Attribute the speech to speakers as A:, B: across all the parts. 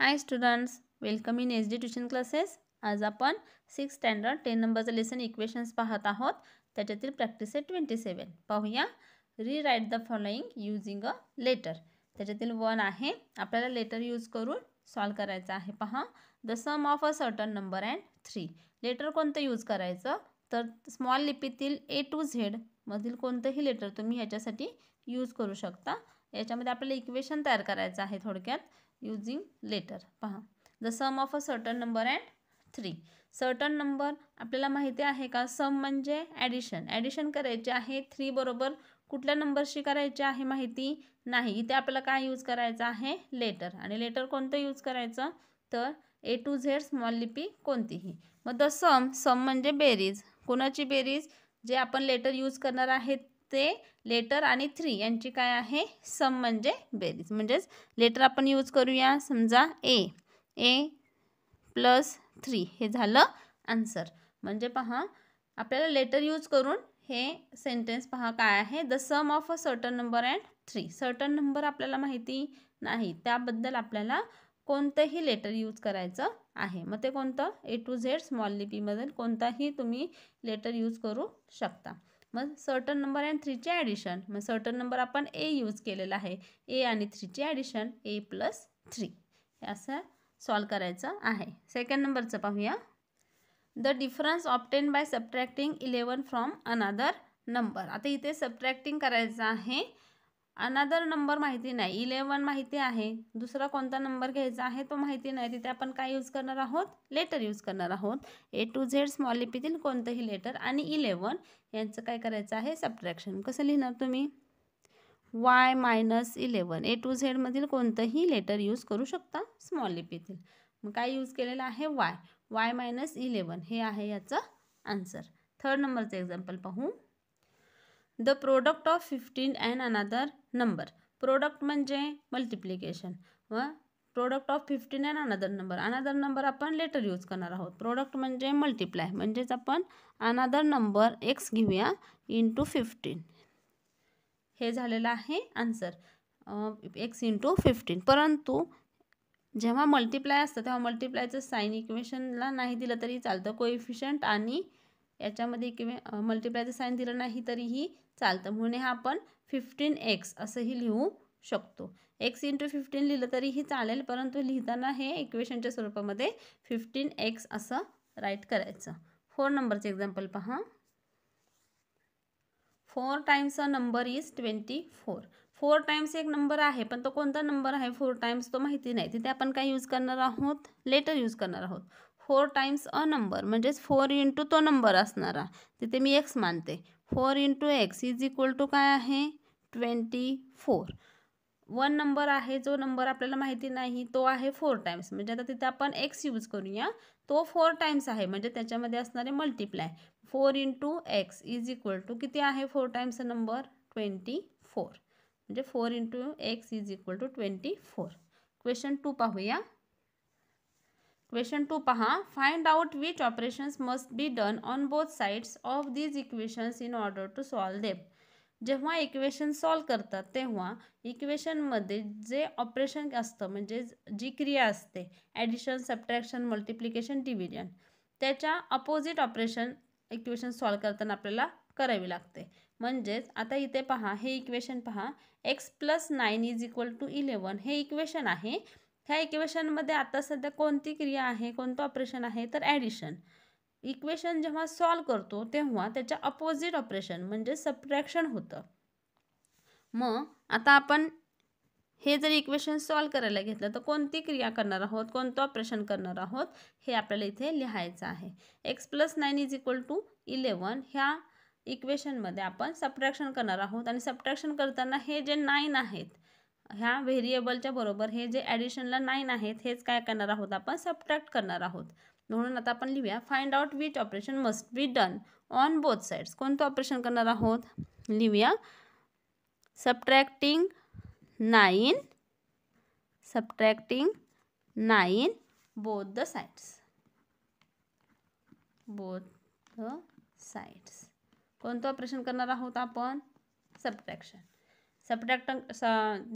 A: high students welcome in S D tuition classes आज आपण six standard ten नंबरचं lesson equations पाहत आहोत त्याच्यातील प्रॅक्टिस आहे ट्वेंटी सेवन पाहूया read the following using a letter त्याच्यातील वन आहे आपल्याला लेटर यूज करून सॉल्व करायचं आहे पहा the sum of a certain number and three letter कोणतं यूज करायचं तर स्मॉल लिपीतील ए टू झेड मधील कोणतंही लेटर तुम्ही ह्याच्यासाठी यूज करू शकता याच्यामध्ये आपल्याला इक्वेशन तयार करायचं आहे थोडक्यात यूजिंग लेटर पहा the sum of a certain number and three certain number आपल्याला माहिती आहे का सम म्हणजे ॲडिशन ॲडिशन करायचे आहे थ्री बरोबर कुठल्या नंबरशी करायची आहे माहिती नाही इथे आपल्याला काय यूज करायचं आहे लेटर आणि लेटर कोणतं यूज करायचं तर ए टू झेड स्मॉल लिपी कोणतीही मग द सम सम म्हणजे बेरीज कोणाची बेरीज जे आपण लेटर यूज करणार आहेत ते लेटर आणि थ्री यांची काय आहे सम म्हणजे बेरीज म्हणजेच लेटर आपण यूज करूया समजा ए ए प्लस थ्री हे झालं आन्सर म्हणजे पहा आपल्याला लेटर यूज करून हे सेंटेन्स पहा काय आहे the sum of a certain number and three certain number आपल्याला माहिती नाही त्याबद्दल आपल्याला कोणतंही लेटर यूज करायचं आहे मग ते कोणतं ए टू झेड स्मॉल लिपीमधील कोणताही तुम्ही लेटर यूज करू शकता मग सर्टन नंबर अँड थ्रीचे ॲडिशन मग सर्टन नंबर आपण ए यूज केलेला आहे ए आणि थ्रीचे ॲडिशन ए प्लस थ्री असं सॉल्व करायचं आहे सेकंड नंबरचं पाहूया the difference obtained by subtracting eleven from another number आता इथे सबट्रॅक्टिंग करायचं आहे अनादर नंबर माहिती नाही इलेवन माहिती आहे दुसरा कोणता नंबर घ्यायचा आहे तो माहिती नाही तिथे आपण काय यूज करणार आहोत लेटर यूज करणार आहोत ए टू झेड स्मॉल लिपीतील कोणतंही लेटर आणि इलेवन यांचं काय करायचं आहे सबट्रॅक्शन कसं लिहिणार तुम्ही Y minus eleven A to झेडमधील कोणतंही लेटर यूज करू शकता स्मॉल लिपीतील मग काय यूज केलेलं आहे वाय वाय मायनस इलेवन हे आहे याचं आन्सर थर्ड नंबरचं एक्झाम्पल पाहू the product of fifteen and another number product म्हणजे मल्टिप्लिकेशन व product of fifteen and another number another number आपण लेटर यूज करणार आहोत प्रोडक्ट म्हणजे मल्टिप्लाय म्हणजेच आपण अनादर नंबर एक्स घेऊया टू फिफ्टीन हे झालेलं आहे आन्सर एक्स टू फिफ्टीन परंतु जेव्हा मल्टिप्लाय असतं तेव्हा मल्टिप्लायचं साईन इक्वेशनला नाही दिलं तरी चालतं कोइफिशंट आणि याच्यामध्ये किंवा मल्टिप्लायचं साईन दिलं नाही तरीही चालतं म्हणून हा आपण फिफ्टीन एक्स असंही लिहू शकतो एक्स इंटू फिफ्टीन लिहिलं तरीही चालेल परंतु लिहिताना हे इक्वेशनच्या स्वरूपामध्ये फिफ्टीन एक्स असं राईट करायचं फोर नंबरचं एक्झाम्पल पहा four times a number is twenty four four times एक नंबर आहे पण तो कोणता नंबर आहे फोर टाइम्स तो माहिती नाही तिथे आपण काय यूज करणार आहोत लेटर यूज करणार आहोत फोर टाइम्स अ नंबर म्हणजेच फोर इंटू तो नंबर असणारा तिथे मी एक्स मानते four into X is equal to काय आहे ट्वेंटी फोर वन नंबर आहे जो नंबर आपल्याला माहिती नाही तो आहे फोर टाइम्स म्हणजे आता तिथे आपण एक्स यूज करूया तो फोर टाइम्स आहे म्हणजे त्याच्यामध्ये असणारे multiply four into X is equal to किती आहे four times number twenty four म्हणजे four into X is equal to twenty four question two पाहूया क्वेश्चन टू पहा find out which operations must be done on both sides of these equations in order to solve them जेव्हा equation solve करतात तेव्हा इक्वेशनमध्ये जे operation असतं म्हणजे जी क्रिया असते ॲडिशन सबट्रॅक्शन मल्टिप्लिकेशन डिव्हिजन त्याच्या अपोजिट ऑपरेशन इक्वेशन सॉल्व करताना आपल्याला करावी लागते म्हणजेच आता इथे पहा हे इक्वेशन पहा X plus nine is equal to eleven हे इक्वेशन आहे ह्या इक्वेशनमध्ये आता सध्या कोणती क्रिया आहे कोणतं ऑपरेशन आहे तर ॲडिशन इक्वेशन जेव्हा सॉल्व करतो तेव्हा त्याच्या अपोजिट ऑपरेशन म्हणजे सबट्रॅक्शन होतं मग आता आपण हे जर इक्वेशन सॉल्व करायला घेतलं तर कोणती क्रिया करणार आहोत कोणतं ऑपरेशन करणार आहोत हे आपल्याला इथे लिहायचं आहे X plus nine is equal to eleven ह्या इक्वेशनमध्ये आपण सबट्रॅक्शन करणार आहोत आणि सबट्रॅक्शन करताना हे जे नाईन आहेत ह्या व्हेरिएबलच्या बरोबर हे जे ॲडिशनला नाईन आहेत हेच काय करणार आहोत आपण सबट्रॅक्ट करणार आहोत म्हणून आता आपण लिहूया find out which operation must be done on both sides कोणतं ऑपरेशन करणार आहोत लिहूया subtracting nine subtracting nine both the sides both the sides कोणतं ऑपरेशन करणार आहोत आपण सबट्रॅक्शन सबट्रॅक्ट स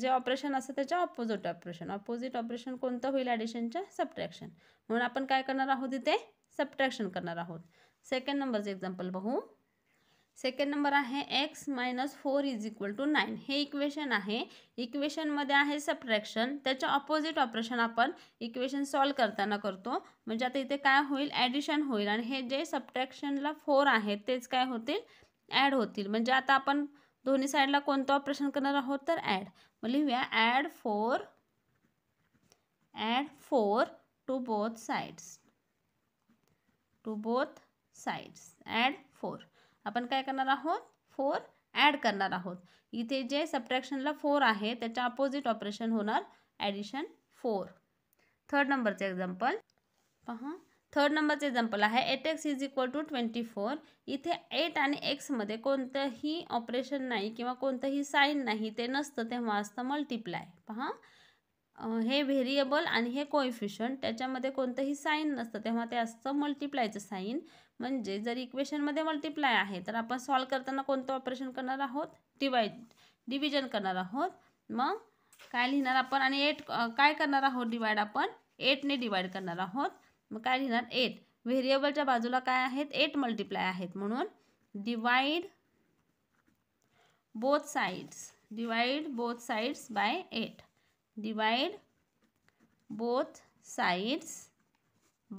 A: जे ऑपरेशन असतं त्याच्या ऑपोजिट ऑपरेशन ऑपोजिट ऑपरेशन कोणतं होईल ॲडिशनच्या सबट्रॅक्शन म्हणून आपण काय करणार आहोत इथे सबट्रॅक्शन करणार आहोत सेकंड नंबरचं एक्झाम्पल बघू सेकंड नंबर आहे X minus four is equal to nine हे इक्वेशन आहे इक्वेशनमध्ये आहे सबट्रॅक्शन त्याच्या ऑपोजिट ऑपरेशन आपण इक्वेशन सॉल्व करताना करतो म्हणजे आता इथे काय होईल ॲडिशन होईल आणि हे जे सबट्रॅक्शनला फोर आहेत तेच काय होतील ॲड होतील म्हणजे आता आपण दोन्ही साईडला कोणतं ऑपरेशन करणार आहोत तर ॲड मग लिहूया add four add four to both sides to both sides add four आपण काय करणार आहोत फोर ॲड करणार आहोत इथे जे सबट्रॅक्शनला फोर आहे त्याच्या अपोजिट ऑपरेशन होणार ॲडिशन फोर थर्ड नंबरचे एक्झाम्पल पहा थर्ड नंबरचं एक्झाम्पल आहे eight X is equal to twenty four इथे एट आणि एक्समध्ये कोणतंही ऑपरेशन नाही किंवा कोणतंही साईन नाही ते नसतं तेव्हा असतं मल्टिप्लाय पहा हे व्हेरिएबल आणि हे कोइफिशन त्याच्यामध्ये कोणतंही साईन नसतं तेव्हा ते असतं मल्टिप्लायचं साईन म्हणजे जर इक्वेशनमध्ये मल्टिप्लाय आहे तर आपण सॉल्व करताना कोणतं ऑपरेशन करणार आहोत डिवाइड डिव्हिजन करणार आहोत मग काय लिहिणार आपण आणि एट काय करणार आहोत डिवाइड आपण एटने डिवाईड करणार आहोत मग काय लिहिणार एट व्हेरिएबलच्या बाजूला काय आहेत एट मल्टिप्लाय आहेत म्हणून divide both sides divide both sides by eight divide both sides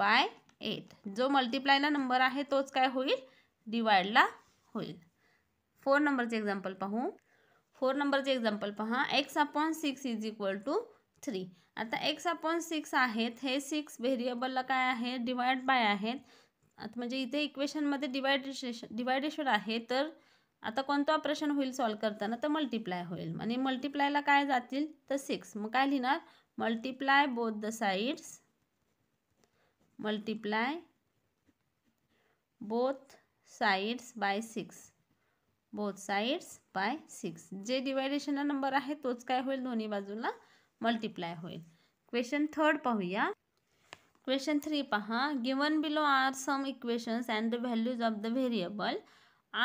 A: by eight जो मल्टिप्लायला नंबर आहे तोच काय होईल डिवाइडला होईल फोर नंबरचे एक्झाम्पल पाहू फोर नंबरचे एक्झाम्पल पहा X upon six is equal to three आता एक्स अपॉन सिक्स आहेत हे सिक्स व्हेरिएबलला काय आहे डिवाइड बाय आहेत आता म्हणजे इथे इक्वेशनमध्ये डिवायडेशन डिवायडेशन आहे तर आता कोणतं ऑपरेशन होईल सॉल्व करताना तर मल्टिप्लाय होईल आणि मल्टिप्लायला काय जातील तर सिक्स मग काय लिहिणार multiply both the sides multiply both sides by six both sides by six जे डिवायडेशनला नंबर आहे तोच काय होईल दोन्ही बाजूला मल्टीप्लाय होईल क्वेश्चन थर्ड पाहूया क्वेश्चन थ्री पहा given below are some equations and the values of the variable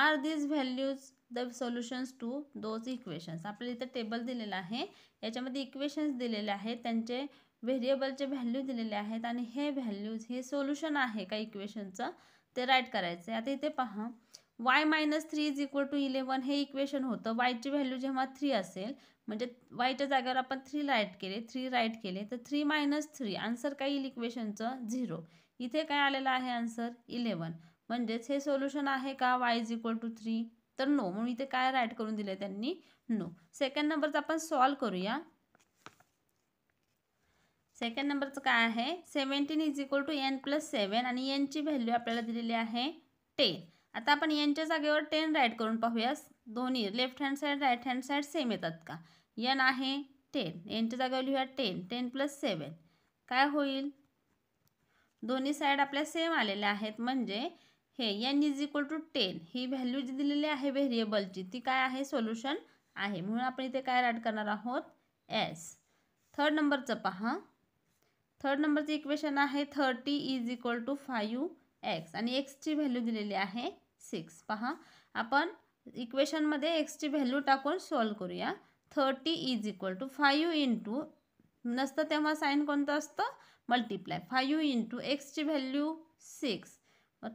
A: are these values the solutions to those equations आपल्याला इथं टेबल दिलेलं आहे याच्यामध्ये इक्वेशन्स दिलेले आहेत त्यांचे व्हेरिएबलचे व्हॅल्यू दिलेले आहेत आणि हे व्हॅल्यूज हे सोल्युशन आहे का इक्वेशनचं ते राईट करायचं आता इथे पहा Y minus three is equal to eleven हे इक्वेशन होतं वायची व्हॅल्यू जेव्हा थ्री असेल म्हणजे वायच्या जागेवर आपण थ्री राईट केले थ्री राईट केले तर थ्री मायनस थ्री आन्सर काय येईल इक्वेशनचं झिरो इथे काय आलेलं आहे आन्सर इलेवन म्हणजेच हे सोल्युशन आहे का Y is equal to three तर नो म्हणून इथे काय राईट करून दिले त्यांनी नो सेकंड नंबरचं आपण सॉल्व करूया सेकंड नंबरचं काय आहे seventeen is equal to N plus seven आणि एनची व्हॅल्यू आपल्याला दिलेली आहे टेन आता आपण एनच्या जागेवर टेन राईट करून पाहूया दोन्ही left hand side right hand side same येतात का एन आहे टेन एनच्या जागेवर लिहूया टेन टेन प्लस सेवन काय होईल दोन्ही साईड आपल्या सेम आलेल्या आहेत म्हणजे हे N is equal to ten ही व्हॅल्यू जी दिलेली आहे व्हेरिएबलची ती काय आहे सोल्युशन आहे म्हणून आपण इथे काय ॲड करणार आहोत एस थर्ड नंबरचं पहा थर्ड नंबरचं इक्वेशन आहे thirty is equal to five x आणि एक्सची व्हॅल्यू दिलेली आहे सिक्स पहा आपण इक्वेशनमध्ये एक्सची व्हॅल्यू टाकून सॉल्व करूया thirty is equal to five into नसतं तेव्हा साईन कोणतं असतं मल्टिप्लाय फायू इंटू एक्सची value six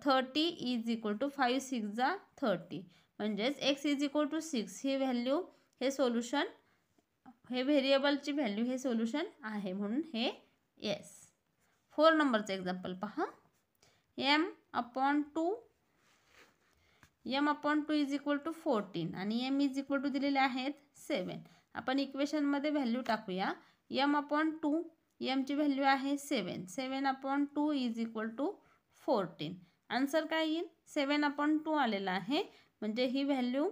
A: thirty is equal to five six जा थर्टी म्हणजेच x is equal to six हे व्हॅल्यू हे सोल्युशन हे व्हेरिएबलची व्हॅल्यू हे सोल्युशन आहे म्हणून हे येस फोर नंबरचं एक्झाम्पल पहा m upon two m upon two is equal to fourteen आणि एम इज इक्वल टू दिलेले आहेत सेवन आपण इक्वेशनमध्ये व्हॅल्यू टाकूया यम अपॉन टू यमची व्हॅल्यू आहे seven seven upon two is equal to fourteen answer काय येईल सेवन अपॉन टू आलेला आहे म्हणजे ही व्हॅल्यू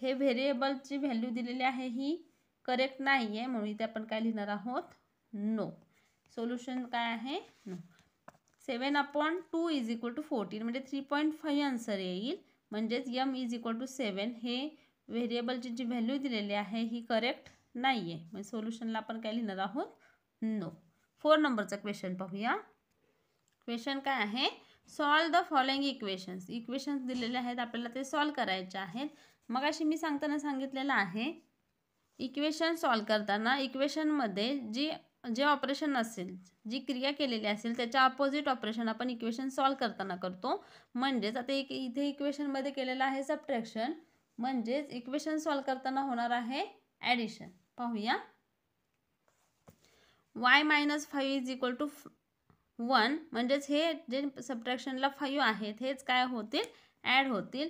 A: हे व्हेरिएबलची व्हॅल्यू दिलेली आहे ही करेक्ट नाही आहे म्हणून इथे आपण काय लिहिणार आहोत नो सोल्युशन काय आहे now seven upon two is equal to fourteen म्हणजे थ्री पॉईंट फाईव्ह आन्सर येईल म्हणजेच m is equal to seven हे व्हेरिएबलची जी व्हॅल्यू दिलेली आहे ही करेक्ट नाही आहे म्हणजे सोल्युशनला आपण काय लिहिणार आहोत नो फोर नंबरचा क्वेश्चन पाहूया क्वेश्चन काय आहे solve the following equations equations दिलेले आहेत आपल्याला ते सॉल्व करायचे आहेत मग अशी मी सांगताना सांगितलेलं आहे इक्वेशन सॉल्व करताना इक्वेशनमध्ये जी जे ऑपरेशन असेल जी क्रिया केलेली असेल त्याच्या अपोजिट ऑपरेशन आपण इक्वेशन सॉल्व करताना करतो म्हणजेच आता एक इथे इक्वेशनमध्ये केलेलं आहे सबट्रॅक्शन म्हणजेच इक्वेशन सॉल्व करताना होणार आहे ॲडिशन पाहूया y minus five is equal to one म्हणजेच हे जे सबट्रॅक्शनला फाईव्ह आहेत हेच काय होतील ॲड होतील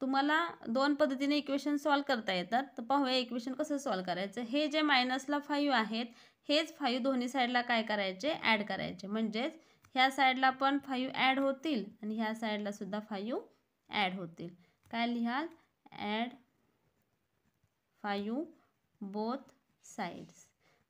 A: तुम्हाला दोन पद्धतीने इक्वेशन सॉल्व करता येतात तर पाहूया इक्वेशन कसं सॉल्व करायचं हे जे मायनसला फाईव्ह आहेत हेच फाईव्ह दोन्ही साईडला काय करायचे ॲड करायचे म्हणजेच ह्या साईडला पण फाईव्ह ॲड होतील आणि ह्या साईडलासुद्धा सुद्धा फाईव्ह ॲड होतील काय लिहाल ॲड फाईव्ह बोथ साईड्स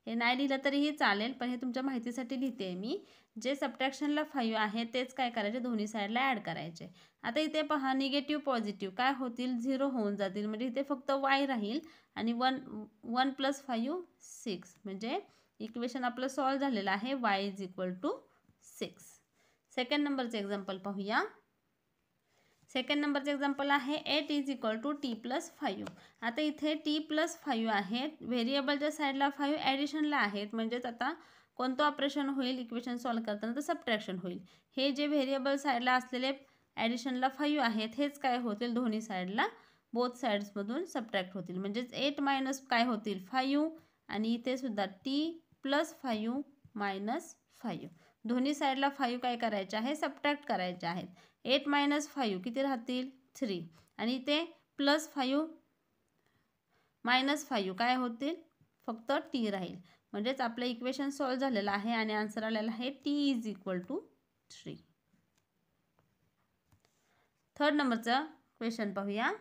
A: हे नाही लिहिलं तरीही चालेल पण हे तुमच्या माहितीसाठी लिहिते मी जे सबट्रॅक्शनला फाईव्ह आहे तेच काय करायचे दोन्ही साईडला ॲड करायचे आता इथे पहा निगेटिव्ह पॉझिटिव्ह काय होतील झिरो होऊन जातील म्हणजे इथे फक्त वाय राहील आणि one one plus five six म्हणजे इक्वेशन आपलं सॉल्व झालेलं आहे y is equal to six second नंबरचं एक्झाम्पल पाहूया सेकंड नंबरचं एक्झाम्पल आहे eight is equal to t plus five आता इथे टी प्लस फाईव्ह आहेत व्हेरिएबलच्या साईडला फाईव्ह ॲडिशनला आहेत म्हणजेच आता कोणतं ऑपरेशन होईल इक्वेशन सॉल्व करताना तर सबट्रॅक्शन होईल हे जे व्हेरिएबल साईडला असलेले ॲडिशनला फाईव्ह आहेत हेच काय होतील दोन्ही साईडला बोथ साईड्समधून सबट्रॅक्ट होतील म्हणजेच एट मायनस काय होतील फाईव्ह आणि इथे सुद्धा t plus five minus five दोन्ही साईडला फायू काय करायचे आहे सबट्रॅक्ट करायचे आहेत एट मायनस फाईव्ह किती राहतील थ्री आणि ते प्लस फायू मायनस फायू काय होतील फक्त टी राहील म्हणजेच आपलं इक्वेशन सॉल्व झालेलं आहे आणि आन्सर आलेला आहे t is equal to three third नंबरचं क्वेश्चन पाहूया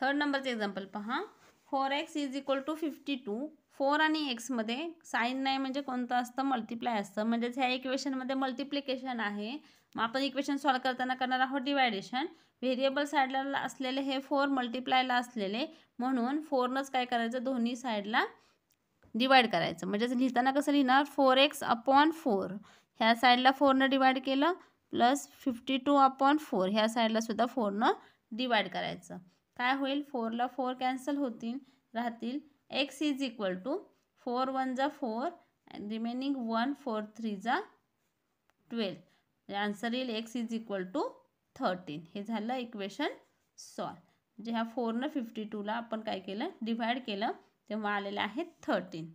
A: थर्ड नंबरचं एक्झाम्पल पहा four x is equal to fifty two four आणि एक्समध्ये साईन नाही म्हणजे कोणतं असतं मल्टिप्लाय असतं म्हणजेच ह्या इक्वेशनमध्ये मल्टिप्लिकेशन आहे मग आपण इक्वेशन सॉल्व करताना करणार आहोत डिवायडेशन व्हेरिएबल साईडला असलेले हे फोर मल्टिप्लायला असलेले म्हणून फोरनंच काय करायचं दोन्ही साईडला डिवाईड करायचं म्हणजेच लिहिताना कसं लिहिणार फोर एक्स अपॉन फोर ह्या साईडला फोरनं डिवाईड केलं plus fifty two upon four ह्या साईडलासुद्धा सुद्धा फोरनं डिवाईड करायचं काय होईल फोरला फोर कॅन्सल होतील राहतील x is equal to four one जा four remaining one four three जा ट्वेल्व आन्सर येईल x is equal to thirteen हे झालं इक्वेशन सॉल्व म्हणजे ह्या फोरनं फिफ्टी टूला आपण काय केलं डिव्हाइड केलं तेव्हा आलेलं आहे थर्टीन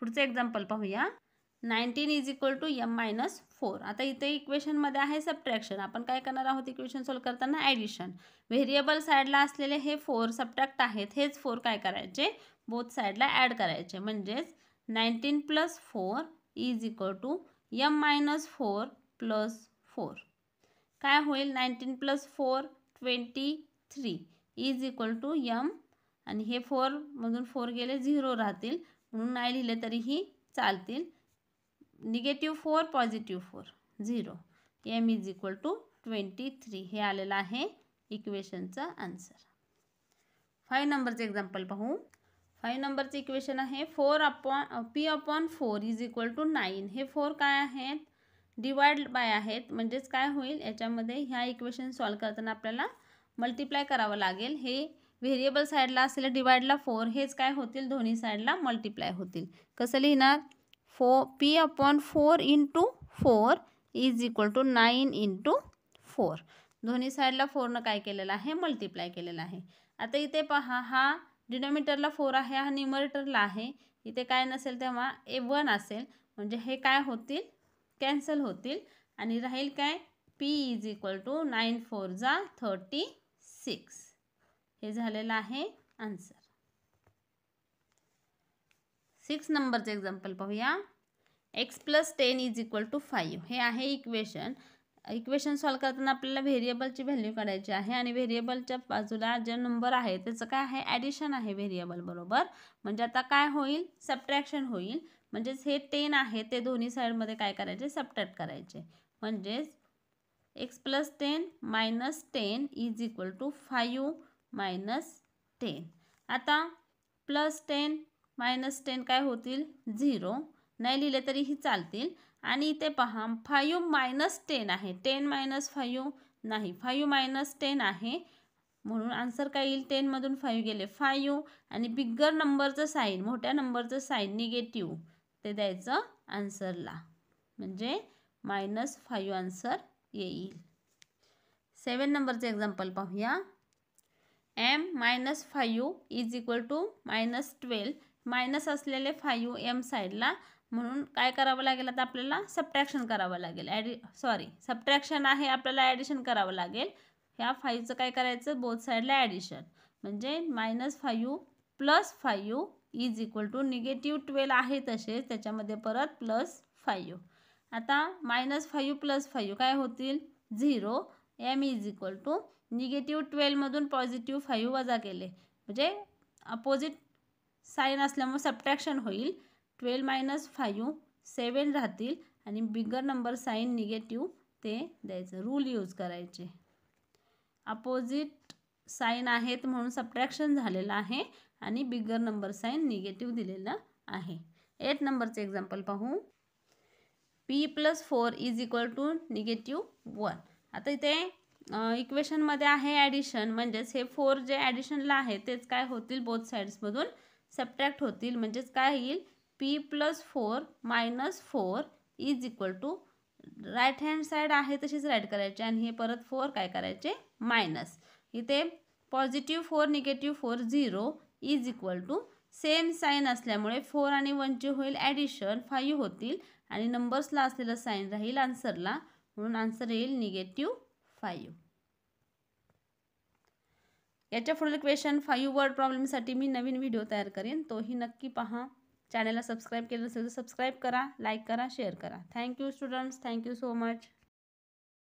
A: पुढचं एक्झाम्पल पाहूया nineteen is equal to m minus four आता इथे इक्वेशनमध्ये आहे सबट्रॅक्शन आपण काय करणार आहोत इक्वेशन सॉल्व करताना ॲडिशन व्हेरिएबल साईडला असलेले हे फोर सबट्रॅक्ट आहेत हेच फोर काय करायचे बोथ साईडला ॲड करायचे म्हणजेच nineteen plus four is equal to m minus four plus four काय होईल nineteen plus four twenty three is equal to m आणि हे फोरमधून फोर गेले झिरो राहतील म्हणून नाही लिहिले तरीही चालतील negative four positive four zero m is equal to twenty three हे आलेलं आहे इक्वेशनचं आन्सर फाईव्ह नंबरचं एक्झाम्पल पाहू फाईव्ह नंबरचं इक्वेशन आहे four upon p upon four is equal to nine हे फोर काय आहेत डिवाइड बाय आहेत म्हणजेच काय होईल याच्यामध्ये ह्या इक्वेशन सॉल्व करताना आपल्याला मल्टिप्लाय करावं लागेल हे व्हेरिएबल साईडला असलेलं डिवाइडला फोर हेच काय होतील दोन्ही साईडला मल्टिप्लाय होतील कसं लिहिणार four p upon four into four is equal to nine into four दोन्ही साईडला फोरनं काय केलेलं आहे मल्टिप्लाय केलेलं आहे आता इथे पहा हा डिनॉमिनेटरला फोर आहे हा न्युमरेटरला आहे इथे काय नसेल तेव्हा ए वन असेल म्हणजे हे काय होतील कॅन्सल होतील आणि राहील काय p is equal to nine four जा थर्टी सिक्स हे झालेलं आहे आन्सर सिक्स नंबरचं एक्झाम्पल पाहूया x plus ten is equal to five हे आहे इक्वेशन इक्वेशन सॉल्व करताना आपल्याला व्हेरिएबलची व्हॅल्यू काढायची आहे आणि व्हेरिएबलच्या बाजूला जे नंबर आहे त्याचं काय आहे ॲडिशन आहे व्हेरिएबल बरोबर म्हणजे आता काय होईल सबट्रॅक्शन होईल म्हणजेच हे टेन आहे ते दोन्ही साईडमध्ये काय करायचे सबट्रॅक्ट करायचे म्हणजेच x plus ten minus ten is equal to five minus ten आता प्लस टेन मायनस टेन काय होतील झिरो नाही लिहिले तरीही चालतील आणि इथे पहा फायू मायनस टेन आहे टेन मायनस फायू नाही फायू मायनस टेन आहे म्हणून आन्सर काय येईल टेनमधून फायू गेले फायू आणि बिग्गर नंबरचं साईन मोठ्या नंबरचं साईन निगेटिव्ह ते द्यायचं आन्सरला म्हणजे मायनस फायू आन्सर येईल सेवन नंबरचं एक्झाम्पल पाहूया m minus five is equal to minus twelve minus असलेले फायू एम साईडला म्हणून काय करावं लागेल आता आपल्याला सबट्रॅक्शन करावं लागेल ॲडि सॉरी सबट्रॅक्शन आहे आपल्याला ॲडिशन करावं लागेल ह्या फाईव्हचं काय करायचं बोथ साईडला ॲडिशन म्हणजे minus five plus five is equal to negative twelve आहे तसेच त्याच्यामध्ये परत प्लस फायू आता मायनस फायू प्लस फायू काय होतील zero m is equal to negative ट्वेल्वमधून पॉझिटिव्ह फायू वजा केले म्हणजे अपोजिट साईन असल्यामुळे सबट्रॅक्शन होईल ट्वेल्व मायनस फायू सेवन राहतील आणि बिगर नंबर साईन निगेटिव्ह ते द्यायचं रूल यूज करायचे अपोजिट साईन आहेत म्हणून सबट्रॅक्शन झालेलं आहे आणि बिगर नंबर साईन निगेटिव्ह दिलेलं आहे एट नंबरचे एक्झाम्पल पाहू p plus four is equal to negative one आता इथे इक्वेशनमध्ये आहे ॲडिशन म्हणजेच हे फोर जे ॲडिशनला आहे तेच काय होतील बोथ साईड्समधून सबट्रॅक्ट होतील म्हणजेच काय येईल p plus four minus four is equal to right hand side आहे तशीच राईट करायची आणि हे परत फोर काय करायचे मायनस इथे positive four negative four zero is equal to same sign असल्यामुळे फोर आणि वनचे होईल ॲडिशन फाईव्ह होतील आणि नंबर्सला असलेलं साईन राहील आन्सरला म्हणून आन्सर येईल निगेटिव्ह फाईव्ह याच्या पुढील क्वेश्चन फाईव्ह वर्ड प्रॉब्लेमसाठी मी नवीन व्हिडिओ तयार करेन तोही नक्की पहा चॅनलला सबस्क्राईब केलं नसेल तर सबस्क्राईब करा लाईक करा शेअर करा thank you students thank you so much